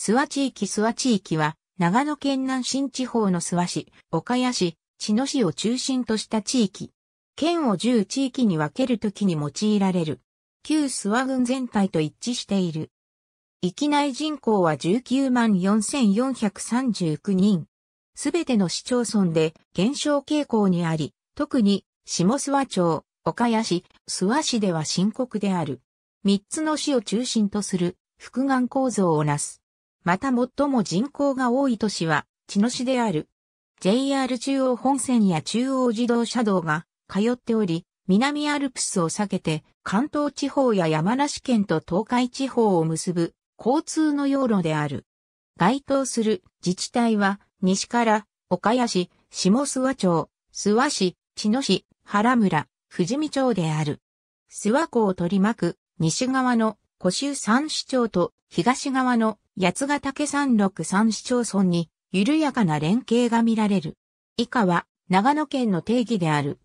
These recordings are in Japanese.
諏訪地域諏訪地域は、長野県南新地方の諏訪市、岡谷市、茅野市を中心とした地域。県を10地域に分けるときに用いられる。旧諏訪郡全体と一致している。域内人口は19万4439人。すべての市町村で減少傾向にあり、特に下諏訪町、岡谷市、諏訪市では深刻である。3つの市を中心とする複眼構造をなす。また最も人口が多い都市は、茅野市である。JR 中央本線や中央自動車道が通っており、南アルプスを避けて関東地方や山梨県と東海地方を結ぶ交通の要路である。該当する自治体は西から岡谷市、下諏訪町、諏訪市、茅野市、原村、富士見町である。諏訪湖を取り巻く西側の古州三市町と東側の八ヶ岳山麓三市町村に緩やかな連携が見られる。以下は長野県の定義である。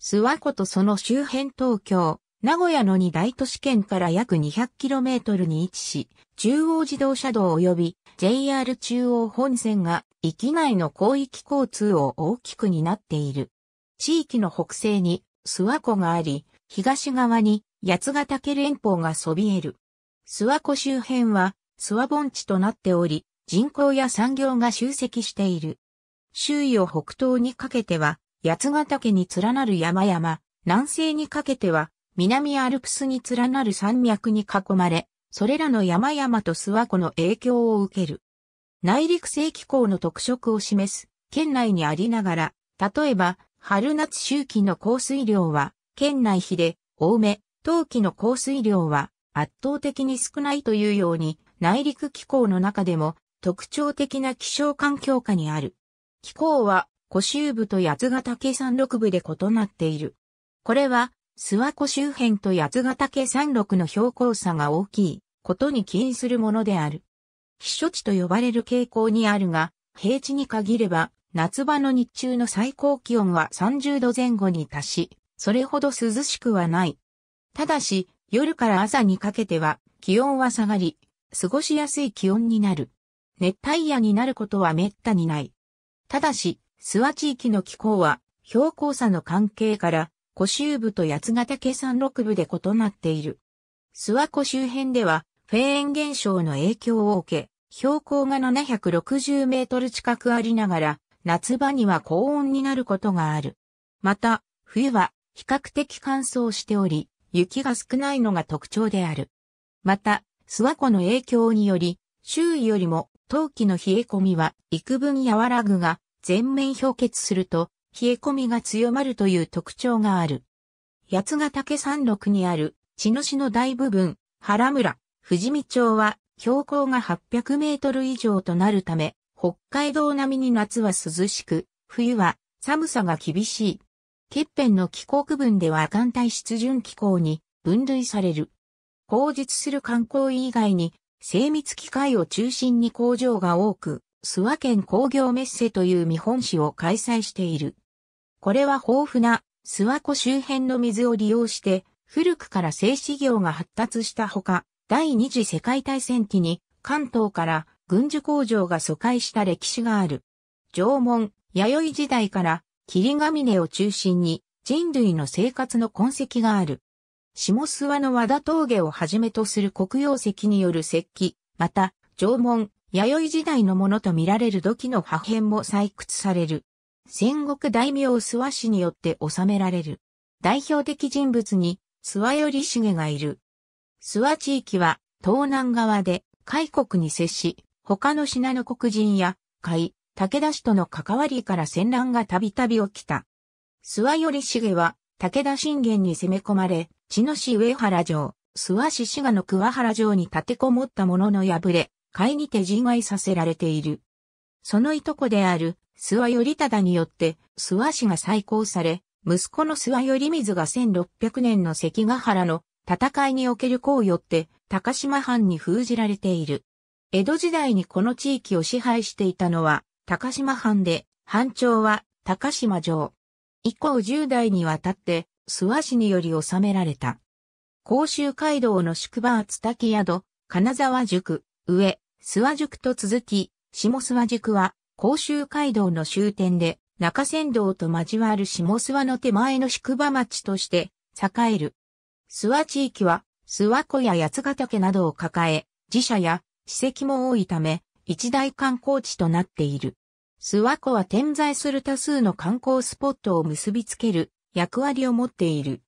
諏訪湖とその周辺東京、名古屋の二大都市圏から約 200km に位置し、中央自動車道及び JR 中央本線が域内の広域交通を大きく担っている。地域の北西に諏訪湖があり、東側に八ヶ岳連峰がそびえる。諏訪湖周辺は諏訪盆地となっており、人口や産業が集積している。周囲を北東にかけては、八ヶ岳に連なる山々、南西にかけては、南アルプスに連なる山脈に囲まれ、それらの山々と諏訪湖の影響を受ける。内陸性気候の特色を示す県内にありながら、例えば、春夏秋季の降水量は、県内比で多め、冬季の降水量は圧倒的に少ないというように、内陸気候の中でも特徴的な気象環境下にある。気候は、湖州部と八ヶ岳山麓部で異なっている。これは、諏訪湖周辺と八ヶ岳山麓の標高差が大きいことに起因するものである。避暑地と呼ばれる傾向にあるが、平地に限れば、夏場の日中の最高気温は30度前後に達し、それほど涼しくはない。ただし、夜から朝にかけては気温は下がり、過ごしやすい気温になる。熱帯夜になることは滅多にない。ただし、諏訪地域の気候は標高差の関係から、湖州部と八ヶ岳山麓部で異なっている。諏訪湖周辺では、フェーン現象の影響を受け、標高が760メートル近くありながら、夏場には高温になることがある。また、冬は比較的乾燥しており、雪が少ないのが特徴である。また、諏訪湖の影響により、周囲よりも冬季の冷え込みは幾分和らぐが、全面氷結すると冷え込みが強まるという特徴がある。八ヶ岳山麓にある茅野市の大部分、原村、富士見町は標高が800メートル以上となるため、北海道並みに夏は涼しく、冬は寒さが厳しい。欠片の気候区分では寒帯湿潤気候に分類される。工実する観光以外に、精密機械を中心に工場が多く、諏訪県工業メッセという見本市を開催している。これは豊富な諏訪湖周辺の水を利用して、古くから製紙業が発達したほか、第二次世界大戦期に関東から軍需工場が疎開した歴史がある。縄文、弥生時代から霧ヶ峰を中心に人類の生活の痕跡がある。下諏訪の和田峠をはじめとする黒曜石による石器、また、縄文、弥生時代のものとみられる土器の破片も採掘される。戦国大名諏訪氏によって収められる。代表的人物に諏訪よりしげがいる。諏訪地域は東南側で海国に接し、他の信濃黒人や海、武田氏との関わりから戦乱がたびたび起きた。諏訪よりしげは武田信玄に攻め込まれ、茅野市上原城、諏訪市滋賀の桑原城に立てこもったもののれ、会にて自害させられている。そのいとこである諏訪頼忠によって諏訪市が再興され、息子の諏訪頼水が1600年の関ヶ原の戦いにおける功をよって高島藩に封じられている。江戸時代にこの地域を支配していたのは高島藩で、藩長は高島城。以降10代にわたって諏訪市により収められた。甲州街道の宿場厚滝宿、金沢宿、上、諏訪宿と続き、下諏訪宿は、甲州街道の終点で、中山道と交わる下諏訪の手前の宿場町として、栄える。諏訪地域は、諏訪湖や八ヶ岳などを抱え、寺社や史跡も多いため、一大観光地となっている。諏訪湖は点在する多数の観光スポットを結びつける役割を持っている。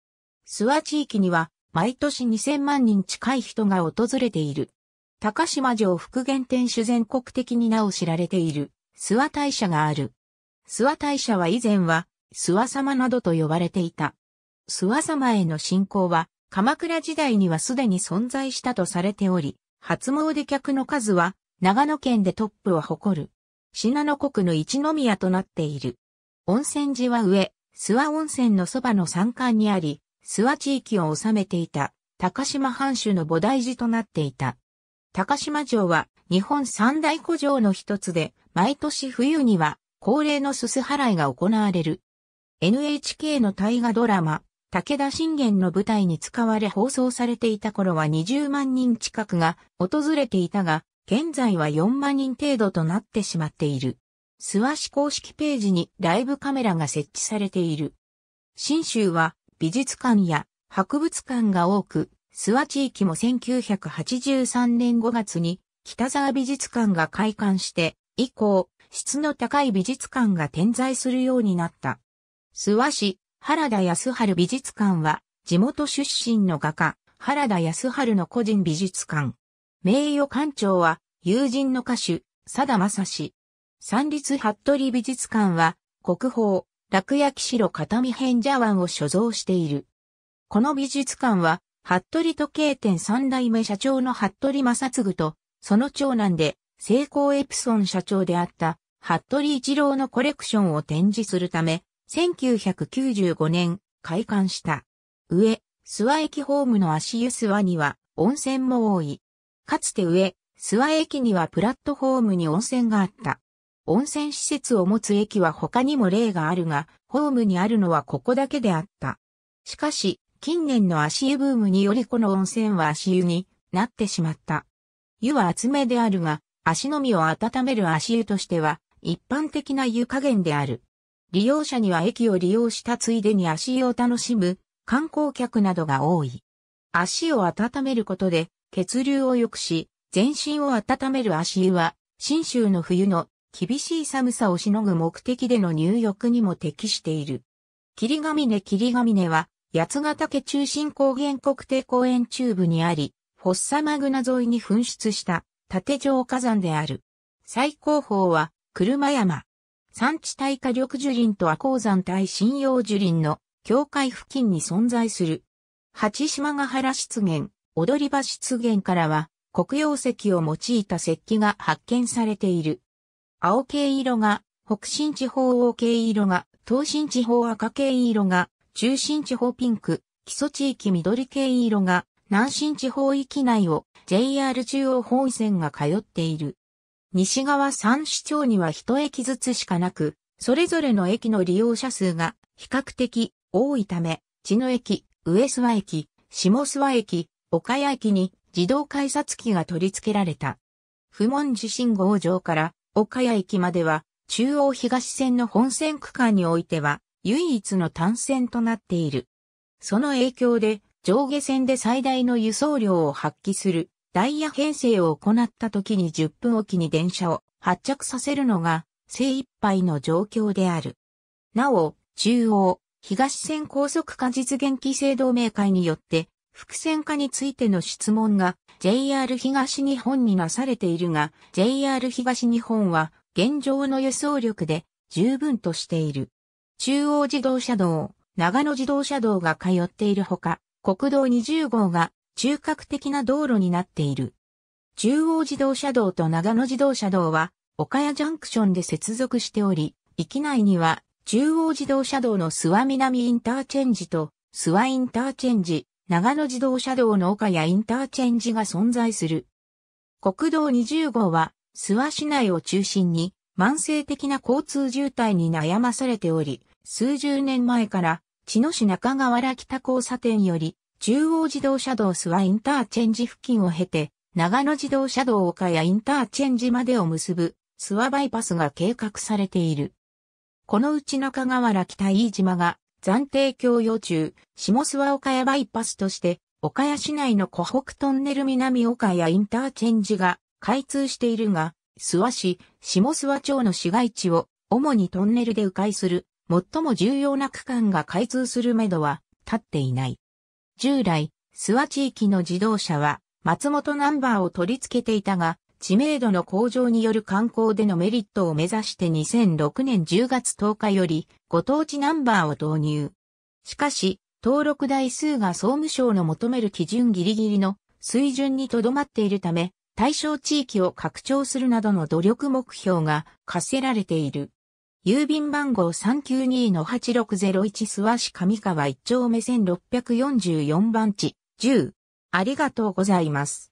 諏訪地域には毎年2000万人近い人が訪れている。高島城復元天主全国的になお知られている諏訪大社がある。諏訪大社は以前は諏訪様などと呼ばれていた。諏訪様への信仰は鎌倉時代にはすでに存在したとされており、初詣客の数は長野県でトップを誇る。信濃国の一宮となっている。温泉寺は上、諏訪温泉のそばの山間にあり、諏訪地域を治めていた、高島藩主の菩提寺となっていた。高島城は日本三大古城の一つで、毎年冬には恒例のすす払いが行われる。NHK の大河ドラマ、武田信玄の舞台に使われ放送されていた頃は20万人近くが訪れていたが、現在は4万人程度となってしまっている。諏訪市公式ページにライブカメラが設置されている。新州は美術館や博物館が多く、諏訪地域も1983年5月に北沢美術館が開館して以降、質の高い美術館が点在するようになった。諏訪市原田康春美術館は地元出身の画家原田康春の個人美術館。名誉館長は友人の歌手、佐田正史。三立服部美術館は、国宝、落焼白片見編茶湾を所蔵している。この美術館は、服部時計店三代目社長の服部正嗣と、その長男で、成功エプソン社長であった、服部一郎のコレクションを展示するため、1995年、開館した。上、諏訪駅ホームの足湯諏訪には、温泉も多い。かつて上、諏訪駅にはプラットホームに温泉があった。温泉施設を持つ駅は他にも例があるが、ホームにあるのはここだけであった。しかし、近年の足湯ブームによりこの温泉は足湯になってしまった。湯は厚めであるが、足のみを温める足湯としては、一般的な湯加減である。利用者には駅を利用したついでに足湯を楽しむ観光客などが多い。足を温めることで血流を良くし、全身を温める足湯は、新州の冬の厳しい寒さをしのぐ目的での入浴にも適している。霧ヶ峰霧ヶ峰は、八ヶ岳中心高原国定公園中部にあり、フォッサマグナ沿いに噴出した縦状火山である。最高峰は、車山。山地帯火力樹林と亜鉱山帯信用樹林の境界付近に存在する。八島ヶ原湿原、踊り場湿原からは、黒曜石を用いた石器が発見されている。青系色が、北新地方黄系色が、東新地方赤系色が、中心地方ピンク、基礎地域緑系色が、南新地方域内を JR 中央本線が通っている。西側3市町には一駅ずつしかなく、それぞれの駅の利用者数が比較的多いため、地野駅、上諏訪駅、下諏訪駅、岡谷駅に自動改札機が取り付けられた。不問地信号上から岡谷駅までは、中央東線の本線区間においては、唯一の単線となっている。その影響で、上下線で最大の輸送量を発揮する、ダイヤ編成を行った時に10分おきに電車を発着させるのが、精一杯の状況である。なお、中央、東線高速化実現規制同盟会によって、伏線化についての質問が JR 東日本になされているが、JR 東日本は現状の輸送力で十分としている。中央自動車道、長野自動車道が通っているほか、国道20号が中核的な道路になっている。中央自動車道と長野自動車道は、岡谷ジャンクションで接続しており、域内には中央自動車道の諏訪南インターチェンジと諏訪インターチェンジ、長野自動車道の丘やインターチェンジが存在する。国道20号は、諏訪市内を中心に、慢性的な交通渋滞に悩まされており、数十年前から、茅野市中河原北交差点より、中央自動車道諏訪インターチェンジ付近を経て、長野自動車道岡谷インターチェンジまでを結ぶ、諏訪バイパスが計画されている。このうち中河原北飯島が、暫定供与中、下諏訪岡谷バイパスとして、岡谷市内の湖北トンネル南岡谷インターチェンジが開通しているが、諏訪市、下諏訪町の市街地を主にトンネルで迂回する、最も重要な区間が開通するめどは立っていない。従来、諏訪地域の自動車は松本ナンバーを取り付けていたが、知名度の向上による観光でのメリットを目指して2006年10月10日よりご当地ナンバーを導入。しかし、登録台数が総務省の求める基準ギリギリの水準にとどまっているため、対象地域を拡張するなどの努力目標が課せられている。郵便番号392-8601諏訪市上川1丁目1644番地10。ありがとうございます。